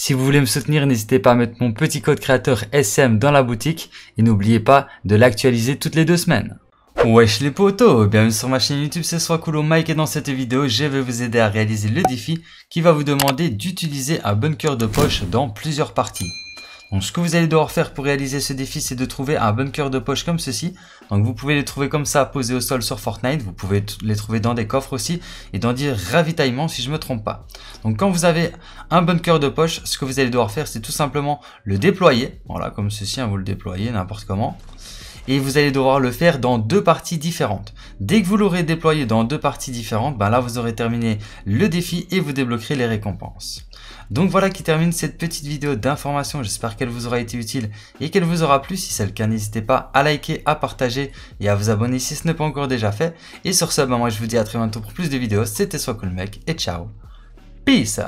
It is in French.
Si vous voulez me soutenir, n'hésitez pas à mettre mon petit code créateur SM dans la boutique et n'oubliez pas de l'actualiser toutes les deux semaines. Wesh les potos, bienvenue sur ma chaîne YouTube, c'est soit Mike et dans cette vidéo je vais vous aider à réaliser le défi qui va vous demander d'utiliser un bunker de poche dans plusieurs parties. Donc ce que vous allez devoir faire pour réaliser ce défi c'est de trouver un bunker de poche comme ceci donc vous pouvez les trouver comme ça posés au sol sur Fortnite, vous pouvez les trouver dans des coffres aussi et dans des ravitaillements si je me trompe pas. Donc quand vous avez un bunker de poche, ce que vous allez devoir faire c'est tout simplement le déployer, voilà comme ceci, hein, vous le déployez n'importe comment. Et vous allez devoir le faire dans deux parties différentes. Dès que vous l'aurez déployé dans deux parties différentes, ben là vous aurez terminé le défi et vous débloquerez les récompenses. Donc voilà qui termine cette petite vidéo d'information, j'espère qu'elle vous aura été utile et qu'elle vous aura plu. Si c'est le cas, n'hésitez pas à liker, à partager et à vous abonner si ce n'est pas encore déjà fait. Et sur ce, bah, moi je vous dis à très bientôt pour plus de vidéos. C'était Soit Cool Mec et ciao. Peace